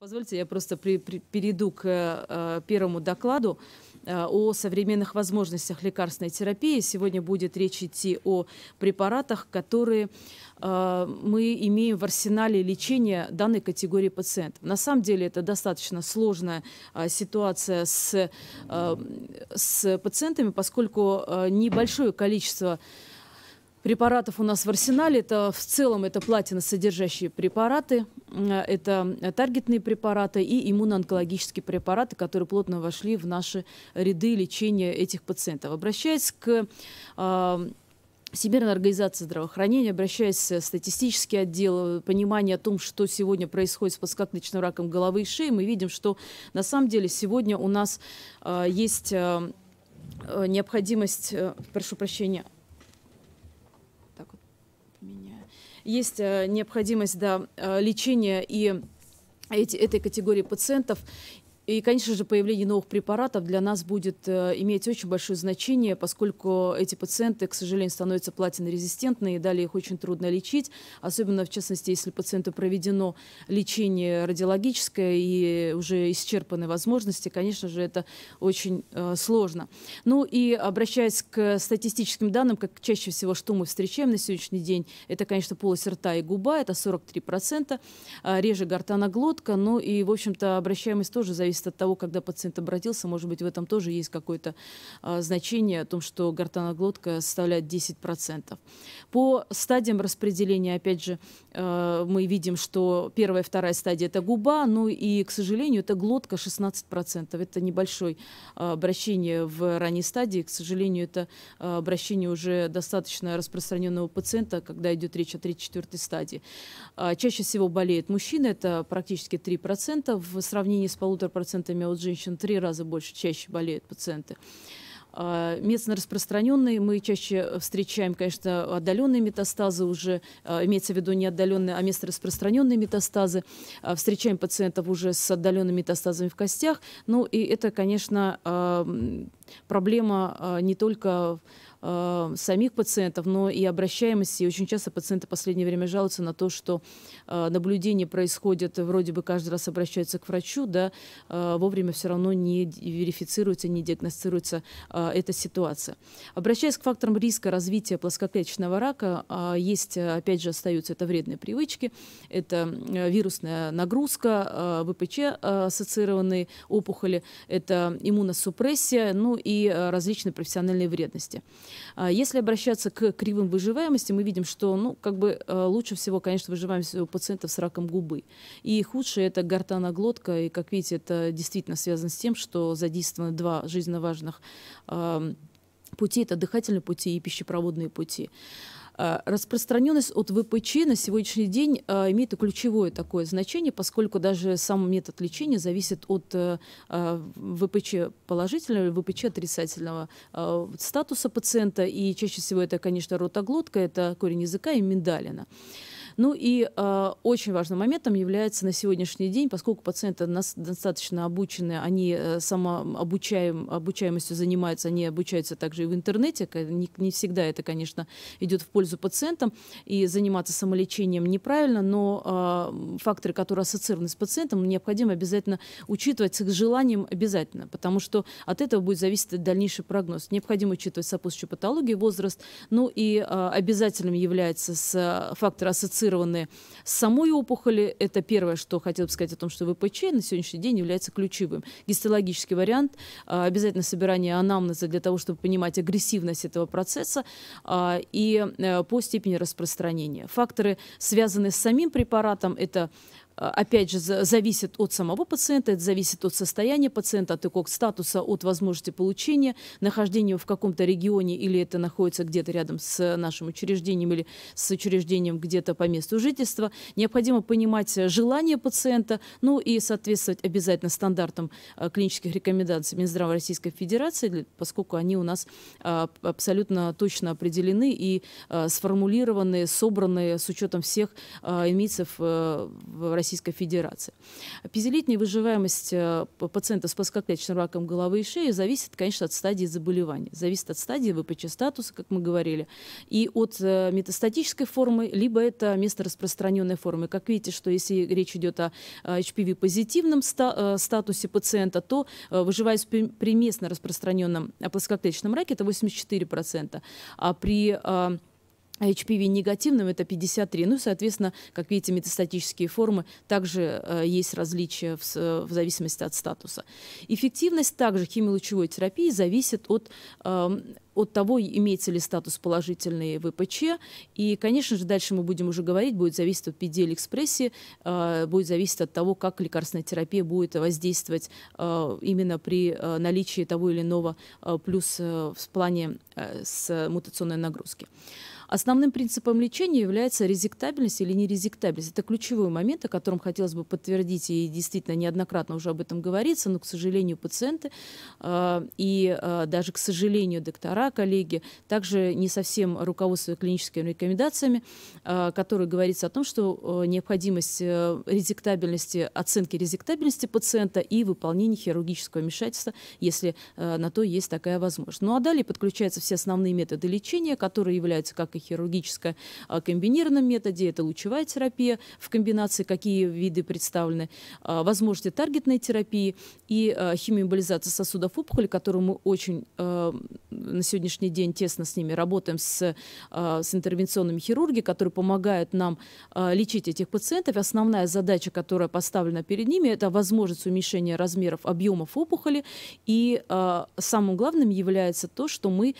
Позвольте, я просто при, при, перейду к э, первому докладу э, о современных возможностях лекарственной терапии. Сегодня будет речь идти о препаратах, которые э, мы имеем в арсенале лечения данной категории пациентов. На самом деле это достаточно сложная э, ситуация с, э, с пациентами, поскольку э, небольшое количество э, препаратов у нас в арсенале. Это в целом это платиносодержащие препараты, э, это таргетные препараты и иммуноонкологические препараты, которые плотно вошли в наши ряды лечения этих пациентов. Обращаясь к э, Всемирная организация здравоохранения, обращаясь в статистический отдел, э, понимание о том, что сегодня происходит с подскакночным раком головы и шеи, мы видим, что на самом деле сегодня у нас э, есть э, необходимость, э, прошу прощения, есть э, необходимость да, э, лечения и эти, этой категории пациентов. И, конечно же, появление новых препаратов для нас будет э, иметь очень большое значение, поскольку эти пациенты, к сожалению, становятся платинорезистентны, и далее их очень трудно лечить, особенно, в частности, если пациенту проведено лечение радиологическое и уже исчерпаны возможности, конечно же, это очень э, сложно. Ну и обращаясь к статистическим данным, как чаще всего, что мы встречаем на сегодняшний день, это, конечно, полость рта и губа, это 43%, э, а, реже гортано-глотка. ну и, в общем-то, обращаемость тоже зависит зависит от того, когда пациент обратился, может быть, в этом тоже есть какое-то а, значение о том, что гортаноглотка составляет 10%. По стадиям распределения, опять же, а, мы видим, что первая и вторая стадия – это губа, ну и, к сожалению, это глотка 16%. Это небольшое а, обращение в ранней стадии. К сожалению, это обращение уже достаточно распространенного пациента, когда идет речь о 3-4 стадии. Чаще всего болеют мужчины, это практически 3% в сравнении с 1,5% процентами от женщин, три раза больше, чаще болеют пациенты. А, местно распространенные, мы чаще встречаем, конечно, отдаленные метастазы уже, а, имеется в виду не отдаленные, а местно распространенные метастазы. А, встречаем пациентов уже с отдаленными метастазами в костях. Ну и это, конечно, проблема э, не только э, самих пациентов, но и обращаемости. очень часто пациенты в последнее время жалуются на то, что э, наблюдение происходит, вроде бы каждый раз обращаются к врачу, да, вовремя все равно не верифицируется, не диагностируется эта ситуация. Обращаясь к факторам риска развития плоскоклеточного рака, есть, опять же, остаются это вредные привычки, это вирусная нагрузка, ВПЧ-ассоциированные опухоли, это иммуносупрессия, ну и э, различные профессиональные вредности. А, если обращаться к кривым выживаемости, мы видим, что ну, как бы, э, лучше всего, конечно, выживаемость у пациентов с раком губы. И худшее – это гортано-глотка, и, как видите, это действительно связано с тем, что задействованы два жизненно важных пути – это дыхательные пути и пищепроводные пути. Э, распространенность от ВПЧ на сегодняшний день э, имеет и ключевое такое значение, поскольку даже сам метод лечения зависит от э, ВПЧ положительного или ВПЧ отрицательного статуса пациента. И чаще всего это, конечно, ротоглотка, это корень языка и миндалина. Ну и э, очень важным моментом является на сегодняшний день, поскольку пациенты нас достаточно обучены, они э, самообучаем, обучаемостью занимаются, они обучаются также и в интернете, не, не всегда это, конечно, идет в пользу пациентам, и заниматься самолечением неправильно, но э, факторы, которые ассоциированы с пациентом, необходимо обязательно учитывать с их желанием обязательно, потому что от этого будет зависеть дальнейший прогноз. Необходимо учитывать сопутствующую патологию, возраст, ну и э, обязательным является с, э, фактор ассоциированности диагностированы с самой опухоли. Это первое, что хотел бы сказать о том, что ВПЧ на сегодняшний день является ключевым. Гистологический вариант, а, обязательно собирание анамнеза для того, чтобы понимать агрессивность этого процесса а, и э, по степени распространения. Факторы, связанные с самим препаратом, это а, опять же, зависит от самого пациента, это зависит от состояния пациента, от его статуса, от возможности получения, нахождения в каком-то регионе, или это находится где-то рядом с нашим учреждением, или с учреждением где-то по месту жительства. Необходимо понимать желание пациента, ну и соответствовать обязательно стандартам а, клинических рекомендаций Минздрава Российской Федерации, поскольку они у нас а, абсолютно точно определены и сформулированы, собраны с учетом всех имеется в России Российской Федерации. Пятилетняя выживаемость э, пациента с плоскоклеточным раком головы и шеи зависит, конечно, от стадии заболевания. Зависит от стадии ВПЧ статуса, как мы говорили, и от э, метастатической формы, либо это место распространенной формы. Как видите, что если речь идет о HPV-позитивном э, статусе пациента, то выживаемость при местно распространенном плоскоклеточном раке это 84%, а при а HPV негативным это 53. Ну, соответственно, как видите, метастатические формы также э, есть различия в, в зависимости от статуса. Эффективность также химиолучевой терапии зависит от э, от того, имеется ли статус положительный ВПЧ. И, конечно же, дальше мы будем уже говорить, будет зависеть от PDL-экспрессии, э, будет зависеть от того, как лекарственная терапия будет воздействовать э, именно при э, наличии того или иного плюс в плане с мутационной нагрузки. Основным принципом лечения является резектабельность или нерезектабельность. Это ключевой момент, о котором хотелось бы подтвердить, и действительно неоднократно уже об этом говорится, но, к сожалению, пациенты а, и а, даже, к сожалению, доктора, коллеги, также не совсем руководствуют клиническими рекомендациями, а, которые говорится о том, что необходимость э, резектабельности, оценки резектабельности пациента и выполнения хирургического вмешательства, если э, на то есть такая возможность. Ну а далее подключаются все основные методы лечения, которые являются как и хирургическая комбинированном методе, это лучевая терапия в комбинации, какие виды представлены, а, возможности таргетной терапии и а, химиоэмболизация сосудов опухоли, которую мы очень а, на сегодняшний день тесно с ними работаем, с, с интервенционными хирургами, которые помогают нам лечить этих пациентов. Основная задача, которая поставлена перед ними, это возможность уменьшения размеров объемов опухоли. И самым главным является то, что мы,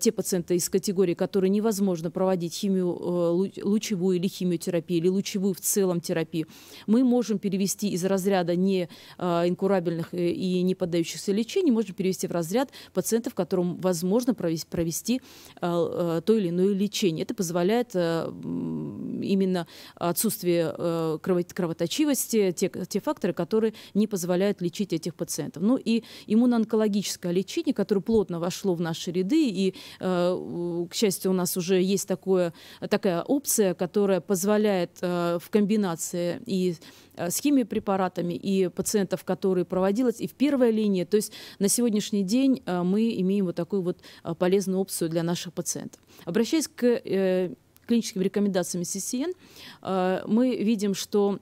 те пациенты из категории, которые невозможно нужно проводить химию э, лучевую или химиотерапию, или лучевую в целом терапию, мы можем перевести из разряда не э, инкурабельных э, и не поддающихся лечению, можем перевести в разряд пациентов, которым возможно провести то или иное лечение. Это позволяет именно отсутствие кровоточивости, те, те факторы, которые не позволяют лечить этих пациентов. Ну и иммуноонкологическое лечение, которое плотно вошло в наши ряды, и, к счастью, у нас уже есть такое, такая опция, которая позволяет э, в комбинации и с химиопрепаратами, и пациентов, которые проводилось, и в первой линии. То есть на сегодняшний день э, мы имеем вот такую вот э, полезную опцию для наших пациентов. Обращаясь к клиническим рекомендациям CCN, мы видим, что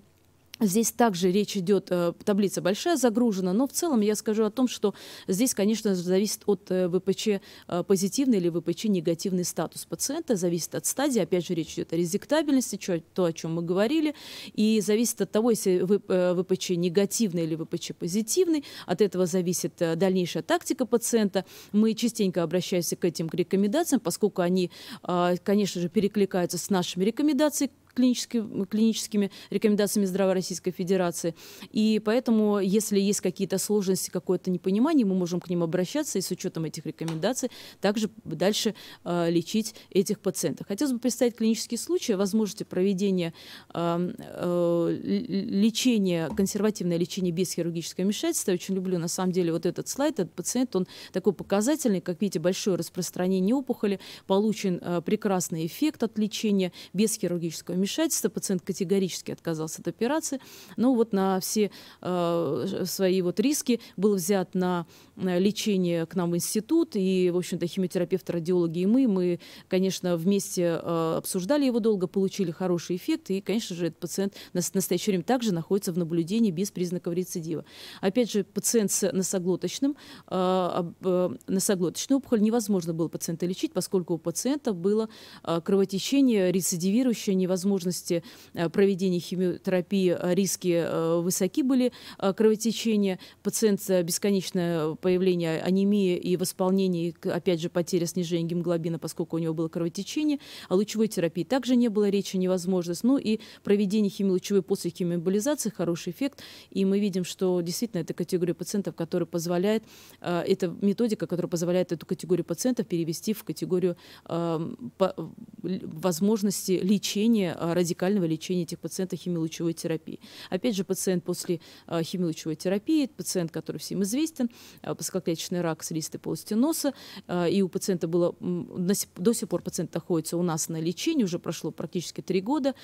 Здесь также речь идет, э, таблица большая загружена, но в целом я скажу о том, что здесь, конечно, зависит от э, ВПЧ э, позитивный или ВПЧ негативный статус пациента, зависит от стадии, опять же, речь идет о резектабельности, то, о чем мы говорили, и зависит от того, если ВПЧ негативный или ВПЧ позитивный, от этого зависит дальнейшая тактика пациента. Мы частенько обращаемся к этим рекомендациям, поскольку они, конечно же, перекликаются с нашими рекомендациями клинически, клиническими рекомендациями Здравоохранения Российской Федерации. И поэтому, если есть какие-то сложности, какое-то непонимание, мы можем к ним обращаться и с учетом этих рекомендаций также дальше э, лечить этих пациентов. Хотелось бы представить клинические случаи, возможности проведения э, э, лечения, консервативное лечение без хирургического вмешательства. Я очень люблю, на самом деле, вот этот слайд, этот пациент, он такой показательный, как видите, большое распространение опухоли, получен э, прекрасный эффект от лечения без хирургического вмешательства вмешательства. Пациент категорически отказался от операции. Но ну вот на все э, свои вот риски был взят на лечение к нам в институт. И, в общем-то, химиотерапевт, радиологи и мы, мы, конечно, вместе э, обсуждали его долго, получили хороший эффект. И, конечно же, этот пациент на, на настоящее время также находится в наблюдении без признаков рецидива. Опять же, пациент с носоглоточным, э, э, носоглоточной опухоль невозможно было пациента лечить, поскольку у пациента было э, кровотечение рецидивирующее невозможно возможности э, проведения химиотерапии э, риски э, высоки были кровотечения. Пациент бесконечное появление анемии и восполнение, опять же, потеря снижения гемоглобина, поскольку у него было кровотечение. О а лучевой терапии также не было речи, невозможность. Ну и проведение химиолучевой после химиоболизации хороший эффект. И мы видим, что действительно это категория пациентов, которая позволяет, э, это методика, которая позволяет эту категорию пациентов перевести в категорию возможности лечения Э, радикального лечения этих пациентов химиолучевой терапии. Опять же, пациент после э, химиолучевой терапии, пациент, который всем известен, э, поскоклеточный рак слизистой полости носа, и у пациента было, до сих пор пациент находится у нас на лечении, уже прошло практически три года,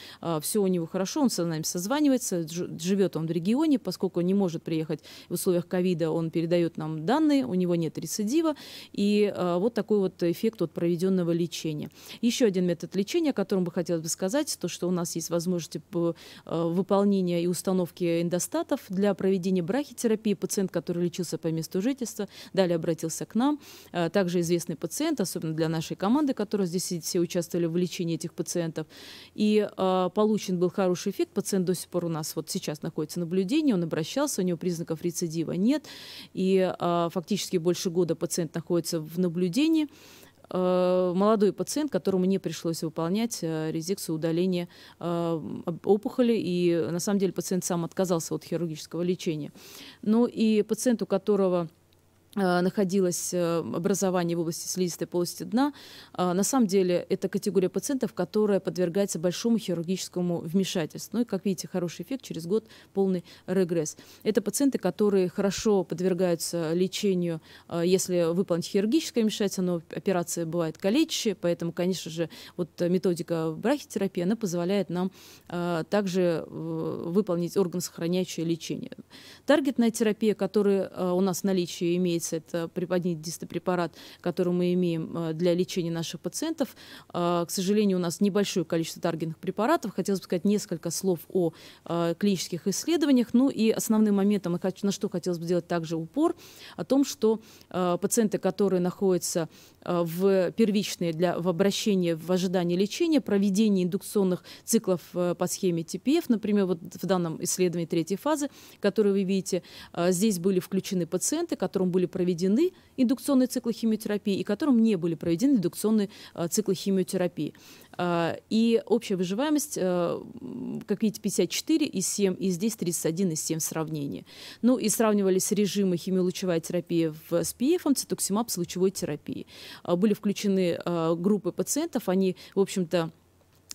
все у него хорошо, он с нами созванивается, живет он в регионе, поскольку он не может приехать в условиях ковида, он передает нам данные, у него нет рецидива, и вот такой вот эффект от проведенного лечения. Еще один метод лечения, о котором бы хотелось бы сказать, то, что у нас есть возможность э, выполнения и установки эндостатов для проведения брахитерапии. Пациент, который лечился по месту жительства, далее обратился к нам. Э, также известный пациент, особенно для нашей команды, которые здесь все участвовали в лечении этих пациентов. И э, получен был хороший эффект. Пациент до сих пор у нас вот сейчас находится на наблюдении, он обращался, у него признаков рецидива нет. И фактически больше года пациент находится в наблюдении. Э, молодой пациент, которому не пришлось выполнять э, резекцию удаления э, опухоли, и на самом деле пациент сам отказался от хирургического лечения. Ну и пациент, у которого Э, находилось э, образование в области слизистой полости дна. А, на самом деле это категория пациентов, которая подвергается большому хирургическому вмешательству. Ну и, как видите, хороший эффект, через год полный регресс. Это пациенты, которые хорошо подвергаются лечению, э, если выполнить хирургическое вмешательство, но операция бывает калечащая, поэтому, конечно же, вот методика брахитерапии, она позволяет нам также выполнить органосохраняющее лечение. Таргетная терапия, которая у нас в наличии имеется, больницы, это препонидистый препарат, который мы имеем э, для лечения наших пациентов. Э, к сожалению, у нас небольшое количество таргетных препаратов. Хотелось бы сказать несколько слов о э, клинических исследованиях. Ну и основным моментом, на что хотелось бы сделать также упор, о том, что пациенты, которые находятся в первичные для, в обращении, в ожидании лечения, проведение индукционных циклов по схеме ТПФ, например, вот в данном исследовании третьей фазы, которое вы видите, здесь были включены пациенты, которым были проведены индукционные циклы химиотерапии и которым не были проведены индукционные э, циклы химиотерапии. А, и общая выживаемость, э, как видите, 54 и 7, и здесь 31 и 7 сравнения. Ну и сравнивались режимы химиолучевая терапия в SPF, цитоксимаб с лучевой терапией. А, были включены э, группы пациентов, они, в общем-то,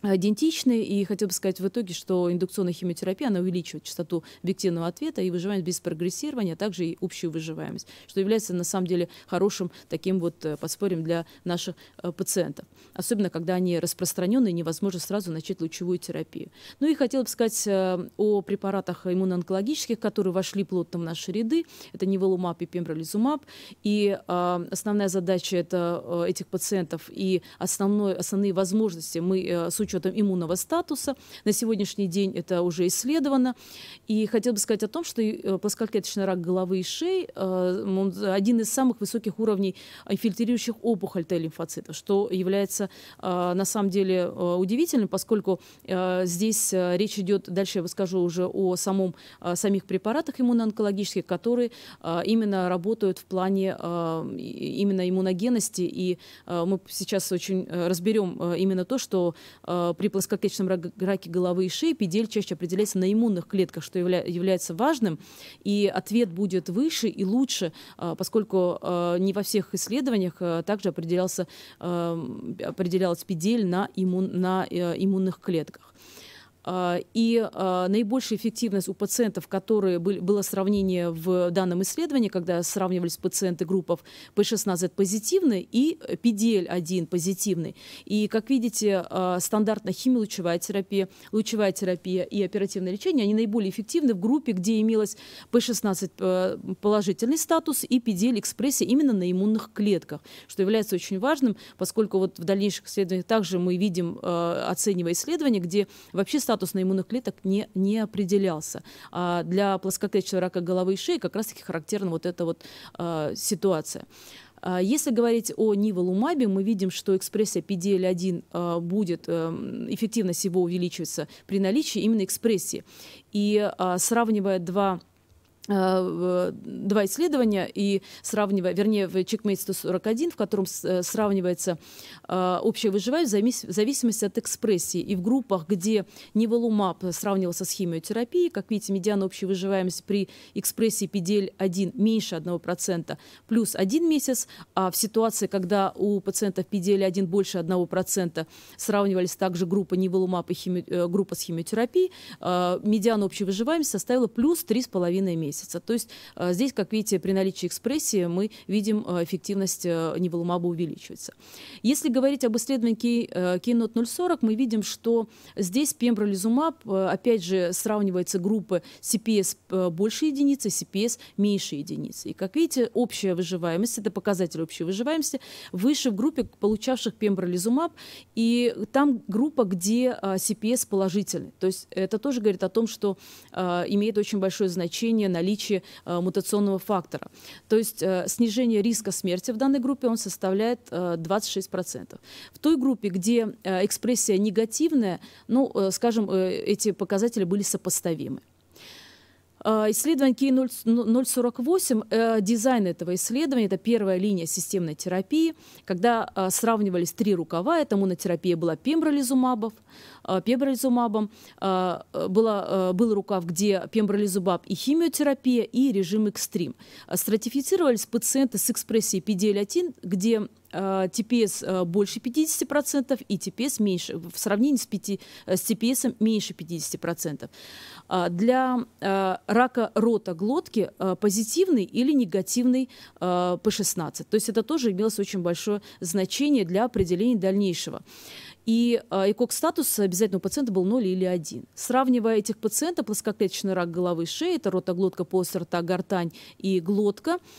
Э, идентичны, и хотел бы сказать в итоге, что индукционная химиотерапия, она увеличивает частоту объективного ответа и выживаемость без прогрессирования, а также и общую выживаемость, что является на самом деле хорошим таким вот э, подспорьем для наших э, пациентов, особенно когда они распространены, и невозможно сразу начать лучевую терапию. Ну и хотел бы сказать о препаратах иммуноонкологических, которые вошли плотно в наши ряды, это неволумаб и пембролизумаб, и основная задача это, этих пациентов и основной, основные возможности мы с учетом иммунного статуса. На сегодняшний день это уже исследовано. И хотел бы сказать о том, что э, плоскоклеточный рак головы и шеи э, он один из самых высоких уровней инфильтрирующих опухоль Т-лимфоцитов, что является э, на самом деле удивительным, поскольку здесь речь идет, дальше я скажу уже о самом, самих препаратах иммуноонкологических, которые именно работают в плане именно иммуногенности. И мы сейчас очень разберем именно то, что Э, при плоскоклеточном раке головы и шеи педель чаще определяется на иммунных клетках, что явля является важным, и ответ будет выше и лучше, э, поскольку э, не во всех исследованиях также определялся, эм, определялась педель на, иммун, на иммунных клетках. А, и а, наибольшая эффективность у пациентов, которые были, было сравнение в данном исследовании, когда сравнивались пациенты группов P16 позитивный и PDL1 позитивный. И, как видите, а, стандартная химиолучевая терапия, лучевая терапия и оперативное лечение, они наиболее эффективны в группе, где имелось P16 э, положительный статус и PDL экспрессия именно на иммунных клетках, что является очень важным, поскольку вот в дальнейших исследованиях также мы видим, э, оценивая исследования, где вообще статус статусный клеток не, не определялся. А для плоскоклеточного рака головы и шеи как раз-таки характерна вот эта вот а, ситуация. А если говорить о ниволумабе, мы видим, что экспрессия PDL1 а, будет, э, эффективность его увеличиваться при наличии именно экспрессии. И а, сравнивая два Э, два исследования и сравнивая, вернее, в Checkmate 141, в котором э, сравнивается э, общая выживаемость в зависимости от экспрессии. И в группах, где неволумаб сравнивался с химиотерапией, как видите, медиана общей выживаемости при экспрессии PDL-1 меньше 1%, плюс 1 месяц, а в ситуации, когда у пациентов PDL-1 больше 1%, сравнивались также группа неволумаб и хими... группа с химиотерапией, медиана общей выживаемости составила плюс 3,5 месяца месяца. То есть э, здесь, как видите, при наличии экспрессии мы видим э, эффективность э, неволумаба увеличивается. Если говорить об исследовании Keynote 040, мы видим, что здесь пембролизумаб, опять же, сравнивается группы CPS больше единицы, CPS меньше единицы. И, как видите, общая выживаемость, это показатель общей выживаемости, выше в группе, получавших пембролизумаб, и там группа, где CPS положительный. То есть это тоже говорит о том, что имеет очень большое значение наличие наличии э, мутационного фактора. То есть э, снижение риска смерти в данной группе он составляет 26%. Э, в той группе, где экспрессия негативная, ну, скажем, эти показатели были сопоставимы. А, исследование K048, э, дизайн этого исследования, это первая линия системной терапии, когда а, сравнивались три рукава, Это монотерапия была пембролизумабов, а, пембролизумабом, э, была, э, был рукав, где пембролизумаб и химиотерапия, и режим экстрим. Стратифицировались пациенты с экспрессией PD-L1, где Э, ТПС э, больше 50% и ТПС меньше, в сравнении с, 5, э, с ТПС меньше 50%. А для рака рота глотки позитивный или негативный P16. То есть это тоже имелось очень большое значение для определения дальнейшего. И ЭКОК статус обязательно у пациента был 0 или 1. Сравнивая этих пациентов, плоскоклеточный рак головы и шеи, это ротоглотка, полость рта, гортань и глотка –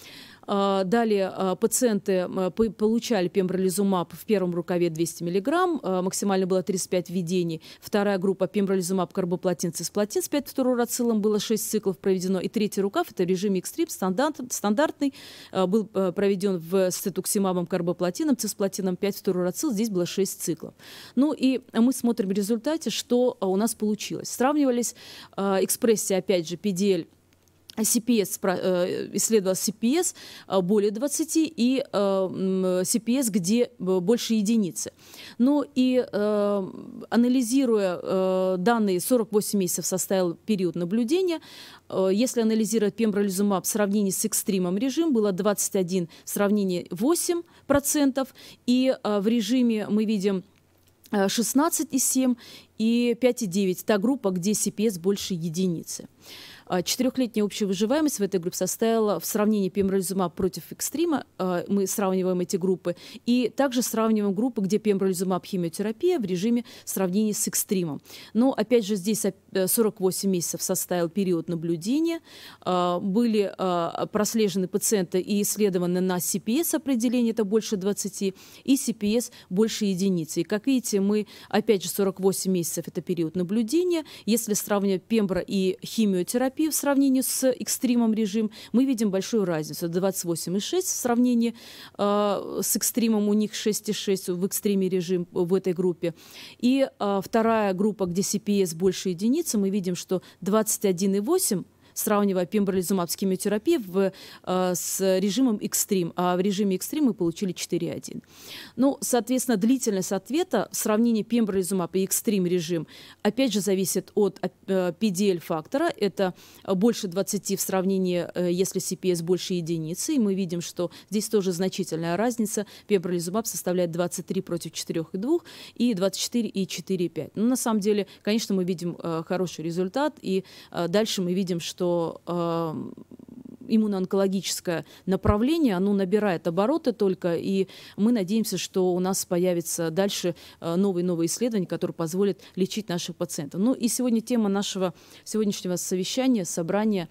а, Далее а, пациенты получали пембролизумаб в первом рукаве 200 мг, а, максимально было 35 введений. Вторая группа пембролизумаб, карбоплатин, цисплатин с 5 второго рацилом было 6 циклов проведено. И третий рукав, это режим экстрип, стандарт, стандартный, был проведен в, с цитоксимабом карбоплатином, цисплатином 5 второго рацил, здесь было 6 циклов. Ну и мы смотрим в результате, что у нас получилось. Сравнивались экспрессии опять же, PDL CPS, э, исследовал CPS э, более 20 и э, CPS, где больше единицы. Ну и анализируя данные, 48 месяцев составил период наблюдения, если анализировать пембролизумаб в сравнении с экстримом режим, было 21 в сравнении 8%, и в режиме мы видим 16,7 и 5,9, та группа, где CPS больше единицы. А, Четырехлетняя общая выживаемость в этой группе составила в сравнении пембролизума против экстрима, мы сравниваем эти группы, и также сравниваем группы, где пембролизумаб химиотерапия в режиме сравнения с экстримом. Но опять же здесь 48 э, месяцев составил период наблюдения, а, были а, прослежены пациенты и исследованы на CPS определение, это больше 20, и CPS больше единицы. И как видите, мы опять же 48 месяцев это период наблюдения. Если сравнивать пембро и химиотерапию, терапии в сравнении с экстримом режим, мы видим большую разницу. 28,6 в сравнении э, с экстримом, у них 6,6 в экстриме режим в этой группе. И э, вторая группа, где CPS больше единицы, мы видим, что 21,8 сравнивая пембролизумаб с химиотерапией в, э, с режимом экстрим. А в режиме экстрим мы получили 4,1. Ну, соответственно, длительность ответа в сравнении пембролизумаб и экстрим режим, опять же, зависит от PDL-фактора. Э, Это больше 20 в сравнении, э, если CPS больше единицы. И мы видим, что здесь тоже значительная разница. Пембролизумаб составляет 23 против 4,2 и 24 и 4,5. Ну, на самом деле, конечно, мы видим хороший результат. И дальше мы видим, что что э, иммуноонкологическое направление, оно набирает обороты только, и мы надеемся, что у нас появится дальше э, новые-новые исследования, которые позволят лечить наших пациентов. Ну и сегодня тема нашего сегодняшнего совещания, собрания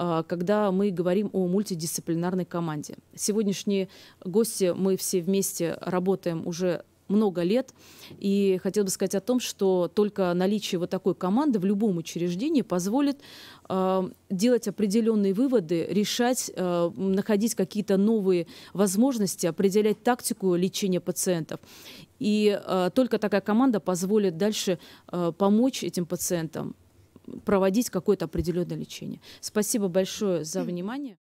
э, когда мы говорим о мультидисциплинарной команде. Сегодняшние гости, мы все вместе работаем уже много лет. И хотел бы сказать о том, что только наличие вот такой команды в любом учреждении позволит э, делать определенные выводы, решать, э, находить какие-то новые возможности, определять тактику лечения пациентов. И э, только такая команда позволит дальше помочь этим пациентам проводить какое-то определенное лечение. Спасибо большое за внимание.